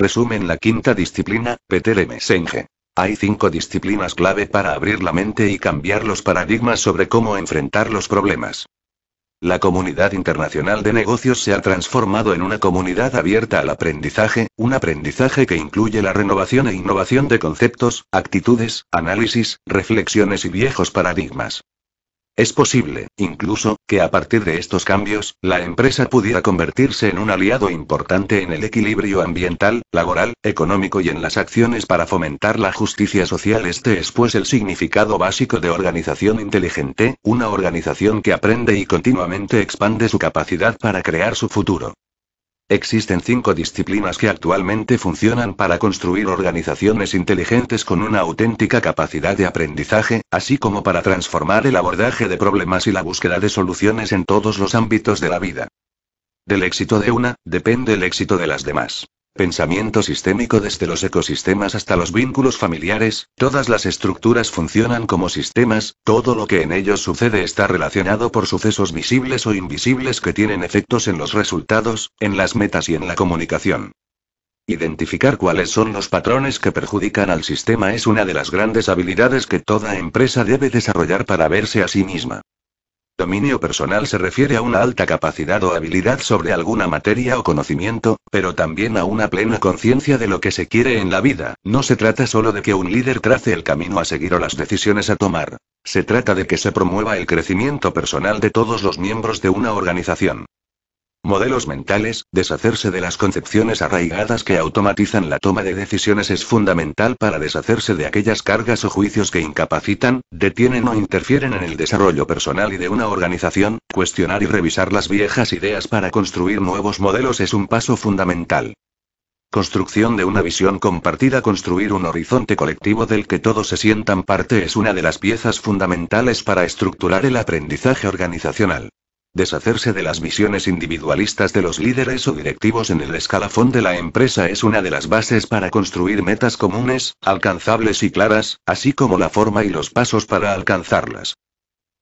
Resumen la quinta disciplina, Peter Senge. Hay cinco disciplinas clave para abrir la mente y cambiar los paradigmas sobre cómo enfrentar los problemas. La comunidad internacional de negocios se ha transformado en una comunidad abierta al aprendizaje, un aprendizaje que incluye la renovación e innovación de conceptos, actitudes, análisis, reflexiones y viejos paradigmas. Es posible, incluso, que a partir de estos cambios, la empresa pudiera convertirse en un aliado importante en el equilibrio ambiental, laboral, económico y en las acciones para fomentar la justicia social. Este es pues el significado básico de organización inteligente, una organización que aprende y continuamente expande su capacidad para crear su futuro. Existen cinco disciplinas que actualmente funcionan para construir organizaciones inteligentes con una auténtica capacidad de aprendizaje, así como para transformar el abordaje de problemas y la búsqueda de soluciones en todos los ámbitos de la vida. Del éxito de una, depende el éxito de las demás. Pensamiento sistémico desde los ecosistemas hasta los vínculos familiares, todas las estructuras funcionan como sistemas, todo lo que en ellos sucede está relacionado por sucesos visibles o invisibles que tienen efectos en los resultados, en las metas y en la comunicación. Identificar cuáles son los patrones que perjudican al sistema es una de las grandes habilidades que toda empresa debe desarrollar para verse a sí misma. Dominio personal se refiere a una alta capacidad o habilidad sobre alguna materia o conocimiento, pero también a una plena conciencia de lo que se quiere en la vida. No se trata solo de que un líder trace el camino a seguir o las decisiones a tomar. Se trata de que se promueva el crecimiento personal de todos los miembros de una organización. Modelos mentales, deshacerse de las concepciones arraigadas que automatizan la toma de decisiones es fundamental para deshacerse de aquellas cargas o juicios que incapacitan, detienen o interfieren en el desarrollo personal y de una organización. Cuestionar y revisar las viejas ideas para construir nuevos modelos es un paso fundamental. Construcción de una visión compartida, construir un horizonte colectivo del que todos se sientan parte es una de las piezas fundamentales para estructurar el aprendizaje organizacional. Deshacerse de las visiones individualistas de los líderes o directivos en el escalafón de la empresa es una de las bases para construir metas comunes, alcanzables y claras, así como la forma y los pasos para alcanzarlas.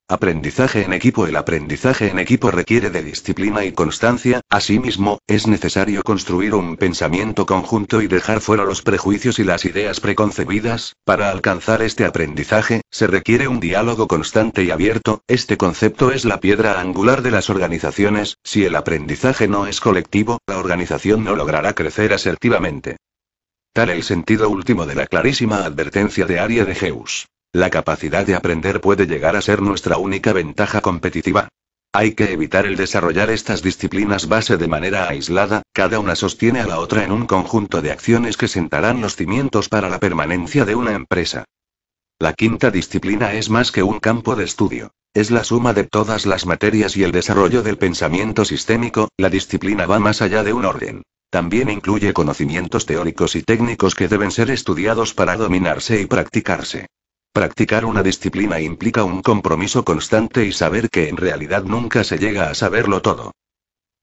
Aprendizaje en equipo El aprendizaje en equipo requiere de disciplina y constancia, asimismo, es necesario construir un pensamiento conjunto y dejar fuera los prejuicios y las ideas preconcebidas, para alcanzar este aprendizaje, se requiere un diálogo constante y abierto, este concepto es la piedra angular de las organizaciones, si el aprendizaje no es colectivo, la organización no logrará crecer asertivamente. Tal el sentido último de la clarísima advertencia de Aria de Geus. La capacidad de aprender puede llegar a ser nuestra única ventaja competitiva. Hay que evitar el desarrollar estas disciplinas base de manera aislada, cada una sostiene a la otra en un conjunto de acciones que sentarán los cimientos para la permanencia de una empresa. La quinta disciplina es más que un campo de estudio. Es la suma de todas las materias y el desarrollo del pensamiento sistémico, la disciplina va más allá de un orden. También incluye conocimientos teóricos y técnicos que deben ser estudiados para dominarse y practicarse. Practicar una disciplina implica un compromiso constante y saber que en realidad nunca se llega a saberlo todo.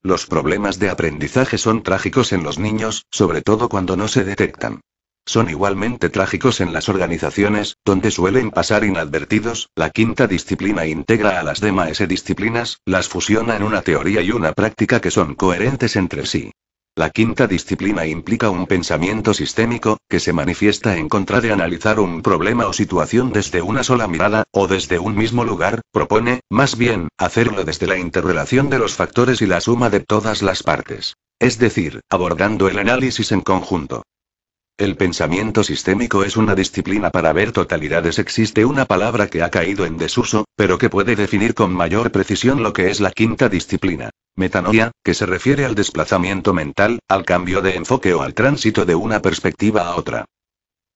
Los problemas de aprendizaje son trágicos en los niños, sobre todo cuando no se detectan. Son igualmente trágicos en las organizaciones, donde suelen pasar inadvertidos. La quinta disciplina integra a las demás disciplinas, las fusiona en una teoría y una práctica que son coherentes entre sí. La quinta disciplina implica un pensamiento sistémico, que se manifiesta en contra de analizar un problema o situación desde una sola mirada, o desde un mismo lugar, propone, más bien, hacerlo desde la interrelación de los factores y la suma de todas las partes. Es decir, abordando el análisis en conjunto. El pensamiento sistémico es una disciplina para ver totalidades. Existe una palabra que ha caído en desuso, pero que puede definir con mayor precisión lo que es la quinta disciplina. Metanoia, que se refiere al desplazamiento mental, al cambio de enfoque o al tránsito de una perspectiva a otra.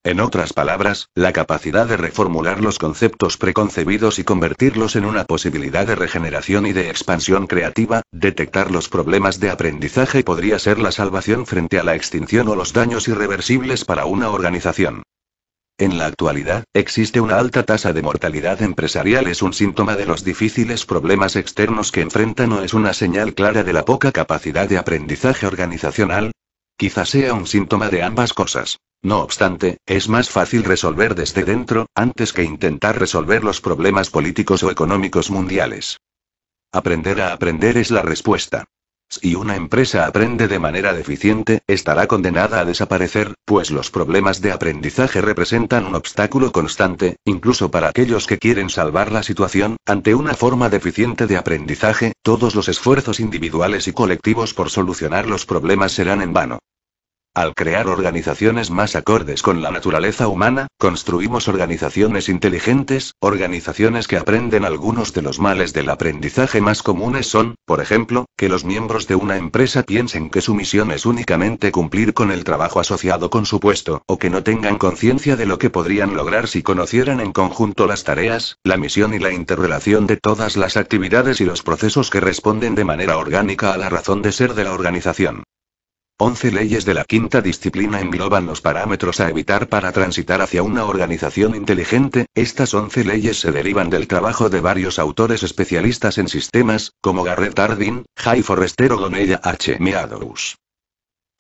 En otras palabras, la capacidad de reformular los conceptos preconcebidos y convertirlos en una posibilidad de regeneración y de expansión creativa, detectar los problemas de aprendizaje podría ser la salvación frente a la extinción o los daños irreversibles para una organización. En la actualidad, existe una alta tasa de mortalidad empresarial es un síntoma de los difíciles problemas externos que enfrentan o es una señal clara de la poca capacidad de aprendizaje organizacional. Quizás sea un síntoma de ambas cosas. No obstante, es más fácil resolver desde dentro, antes que intentar resolver los problemas políticos o económicos mundiales. Aprender a aprender es la respuesta. Si una empresa aprende de manera deficiente, estará condenada a desaparecer, pues los problemas de aprendizaje representan un obstáculo constante, incluso para aquellos que quieren salvar la situación, ante una forma deficiente de aprendizaje, todos los esfuerzos individuales y colectivos por solucionar los problemas serán en vano. Al crear organizaciones más acordes con la naturaleza humana, construimos organizaciones inteligentes, organizaciones que aprenden algunos de los males del aprendizaje más comunes son, por ejemplo, que los miembros de una empresa piensen que su misión es únicamente cumplir con el trabajo asociado con su puesto, o que no tengan conciencia de lo que podrían lograr si conocieran en conjunto las tareas, la misión y la interrelación de todas las actividades y los procesos que responden de manera orgánica a la razón de ser de la organización. Once leyes de la quinta disciplina engloban los parámetros a evitar para transitar hacia una organización inteligente, estas 11 leyes se derivan del trabajo de varios autores especialistas en sistemas, como Garrett Hardin, Jai Forrester o Gonella H. Meadows.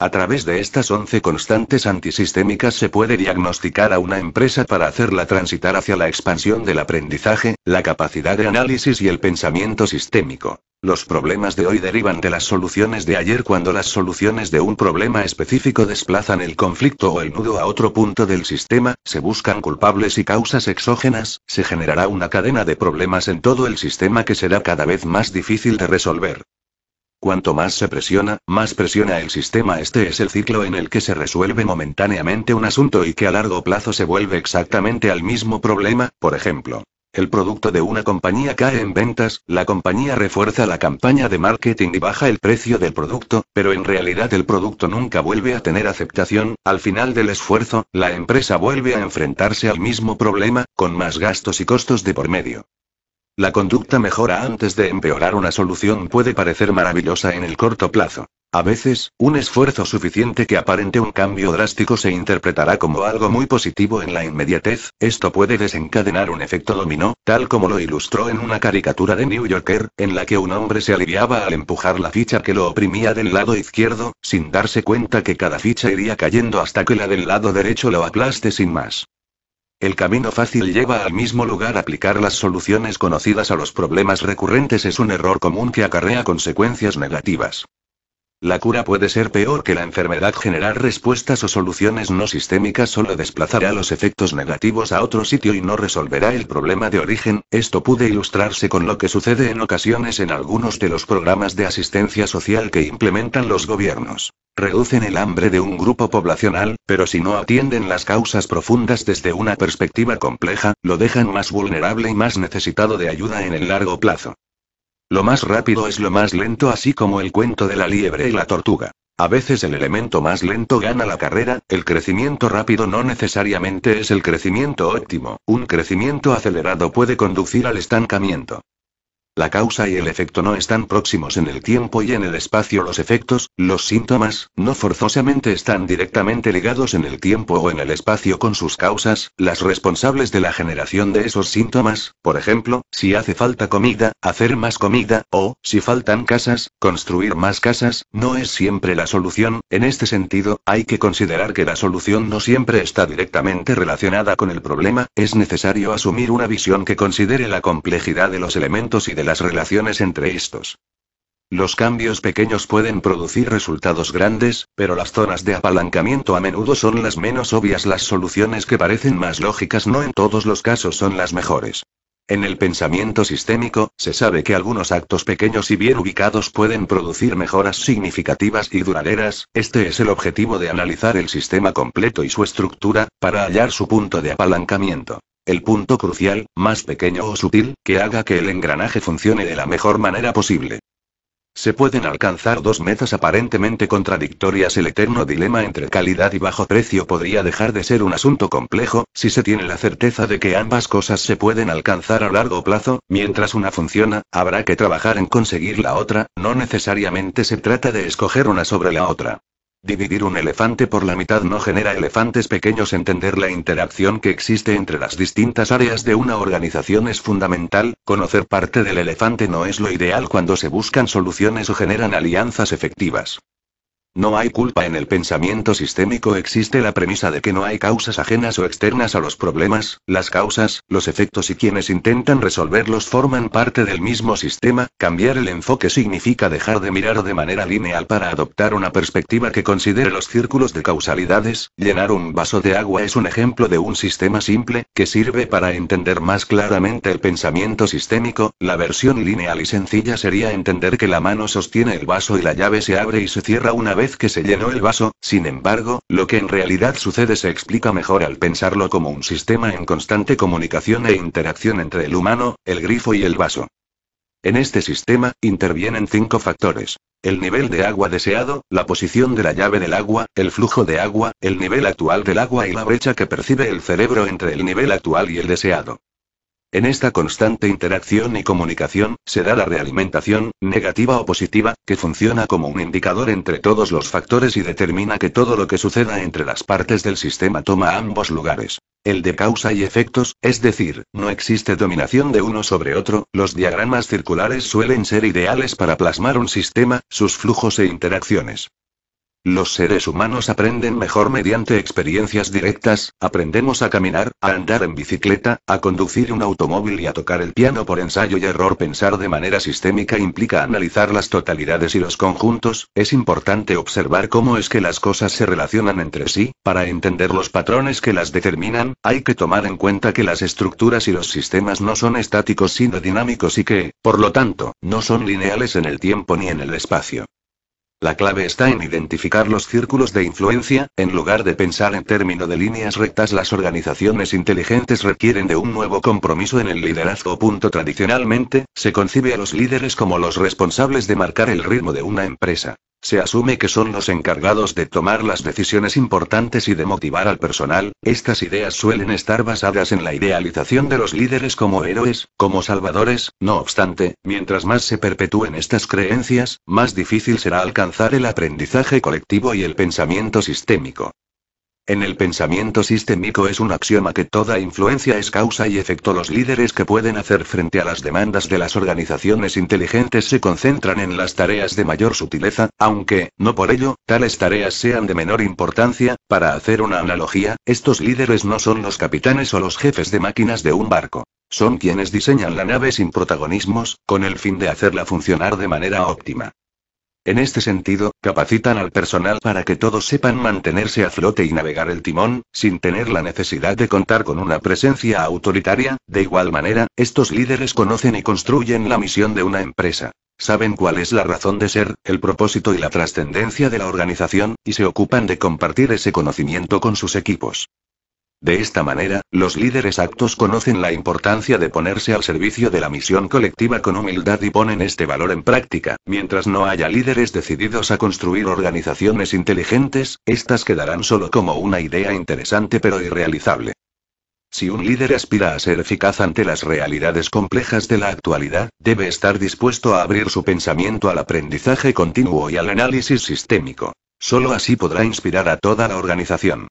A través de estas 11 constantes antisistémicas se puede diagnosticar a una empresa para hacerla transitar hacia la expansión del aprendizaje, la capacidad de análisis y el pensamiento sistémico. Los problemas de hoy derivan de las soluciones de ayer cuando las soluciones de un problema específico desplazan el conflicto o el nudo a otro punto del sistema, se buscan culpables y causas exógenas, se generará una cadena de problemas en todo el sistema que será cada vez más difícil de resolver. Cuanto más se presiona, más presiona el sistema. Este es el ciclo en el que se resuelve momentáneamente un asunto y que a largo plazo se vuelve exactamente al mismo problema, por ejemplo. El producto de una compañía cae en ventas, la compañía refuerza la campaña de marketing y baja el precio del producto, pero en realidad el producto nunca vuelve a tener aceptación, al final del esfuerzo, la empresa vuelve a enfrentarse al mismo problema, con más gastos y costos de por medio. La conducta mejora antes de empeorar. Una solución puede parecer maravillosa en el corto plazo. A veces, un esfuerzo suficiente que aparente un cambio drástico se interpretará como algo muy positivo en la inmediatez, esto puede desencadenar un efecto dominó, tal como lo ilustró en una caricatura de New Yorker, en la que un hombre se aliviaba al empujar la ficha que lo oprimía del lado izquierdo, sin darse cuenta que cada ficha iría cayendo hasta que la del lado derecho lo aplaste sin más. El camino fácil lleva al mismo lugar. Aplicar las soluciones conocidas a los problemas recurrentes es un error común que acarrea consecuencias negativas. La cura puede ser peor que la enfermedad. Generar respuestas o soluciones no sistémicas solo desplazará los efectos negativos a otro sitio y no resolverá el problema de origen. Esto puede ilustrarse con lo que sucede en ocasiones en algunos de los programas de asistencia social que implementan los gobiernos reducen el hambre de un grupo poblacional, pero si no atienden las causas profundas desde una perspectiva compleja, lo dejan más vulnerable y más necesitado de ayuda en el largo plazo. Lo más rápido es lo más lento, así como el cuento de la liebre y la tortuga. A veces el elemento más lento gana la carrera, el crecimiento rápido no necesariamente es el crecimiento óptimo, un crecimiento acelerado puede conducir al estancamiento. La causa y el efecto no están próximos en el tiempo y en el espacio. Los efectos, los síntomas, no forzosamente están directamente ligados en el tiempo o en el espacio con sus causas, las responsables de la generación de esos síntomas, por ejemplo, si hace falta comida, hacer más comida, o, si faltan casas, construir más casas, no es siempre la solución. En este sentido, hay que considerar que la solución no siempre está directamente relacionada con el problema, es necesario asumir una visión que considere la complejidad de los elementos y de las relaciones entre estos. Los cambios pequeños pueden producir resultados grandes, pero las zonas de apalancamiento a menudo son las menos obvias. Las soluciones que parecen más lógicas no en todos los casos son las mejores. En el pensamiento sistémico, se sabe que algunos actos pequeños y bien ubicados pueden producir mejoras significativas y duraderas, este es el objetivo de analizar el sistema completo y su estructura, para hallar su punto de apalancamiento el punto crucial, más pequeño o sutil, que haga que el engranaje funcione de la mejor manera posible. Se pueden alcanzar dos metas aparentemente contradictorias. El eterno dilema entre calidad y bajo precio podría dejar de ser un asunto complejo, si se tiene la certeza de que ambas cosas se pueden alcanzar a largo plazo, mientras una funciona, habrá que trabajar en conseguir la otra, no necesariamente se trata de escoger una sobre la otra. Dividir un elefante por la mitad no genera elefantes pequeños. Entender la interacción que existe entre las distintas áreas de una organización es fundamental. Conocer parte del elefante no es lo ideal cuando se buscan soluciones o generan alianzas efectivas. No hay culpa en el pensamiento sistémico. Existe la premisa de que no hay causas ajenas o externas a los problemas, las causas, los efectos y quienes intentan resolverlos forman parte del mismo sistema. Cambiar el enfoque significa dejar de mirar de manera lineal para adoptar una perspectiva que considere los círculos de causalidades. Llenar un vaso de agua es un ejemplo de un sistema simple, que sirve para entender más claramente el pensamiento sistémico. La versión lineal y sencilla sería entender que la mano sostiene el vaso y la llave se abre y se cierra una vez que se llenó el vaso, sin embargo, lo que en realidad sucede se explica mejor al pensarlo como un sistema en constante comunicación e interacción entre el humano, el grifo y el vaso. En este sistema, intervienen cinco factores. El nivel de agua deseado, la posición de la llave del agua, el flujo de agua, el nivel actual del agua y la brecha que percibe el cerebro entre el nivel actual y el deseado. En esta constante interacción y comunicación, se da la realimentación, negativa o positiva, que funciona como un indicador entre todos los factores y determina que todo lo que suceda entre las partes del sistema toma ambos lugares. El de causa y efectos, es decir, no existe dominación de uno sobre otro, los diagramas circulares suelen ser ideales para plasmar un sistema, sus flujos e interacciones. Los seres humanos aprenden mejor mediante experiencias directas, aprendemos a caminar, a andar en bicicleta, a conducir un automóvil y a tocar el piano por ensayo y error. Pensar de manera sistémica implica analizar las totalidades y los conjuntos, es importante observar cómo es que las cosas se relacionan entre sí, para entender los patrones que las determinan, hay que tomar en cuenta que las estructuras y los sistemas no son estáticos sino dinámicos y que, por lo tanto, no son lineales en el tiempo ni en el espacio. La clave está en identificar los círculos de influencia, en lugar de pensar en términos de líneas rectas las organizaciones inteligentes requieren de un nuevo compromiso en el liderazgo. tradicionalmente, se concibe a los líderes como los responsables de marcar el ritmo de una empresa. Se asume que son los encargados de tomar las decisiones importantes y de motivar al personal, estas ideas suelen estar basadas en la idealización de los líderes como héroes, como salvadores, no obstante, mientras más se perpetúen estas creencias, más difícil será alcanzar el aprendizaje colectivo y el pensamiento sistémico. En el pensamiento sistémico es un axioma que toda influencia es causa y efecto. Los líderes que pueden hacer frente a las demandas de las organizaciones inteligentes se concentran en las tareas de mayor sutileza, aunque, no por ello, tales tareas sean de menor importancia. Para hacer una analogía, estos líderes no son los capitanes o los jefes de máquinas de un barco. Son quienes diseñan la nave sin protagonismos, con el fin de hacerla funcionar de manera óptima. En este sentido, capacitan al personal para que todos sepan mantenerse a flote y navegar el timón, sin tener la necesidad de contar con una presencia autoritaria, de igual manera, estos líderes conocen y construyen la misión de una empresa. Saben cuál es la razón de ser, el propósito y la trascendencia de la organización, y se ocupan de compartir ese conocimiento con sus equipos. De esta manera, los líderes actos conocen la importancia de ponerse al servicio de la misión colectiva con humildad y ponen este valor en práctica. Mientras no haya líderes decididos a construir organizaciones inteligentes, estas quedarán solo como una idea interesante pero irrealizable. Si un líder aspira a ser eficaz ante las realidades complejas de la actualidad, debe estar dispuesto a abrir su pensamiento al aprendizaje continuo y al análisis sistémico. Solo así podrá inspirar a toda la organización.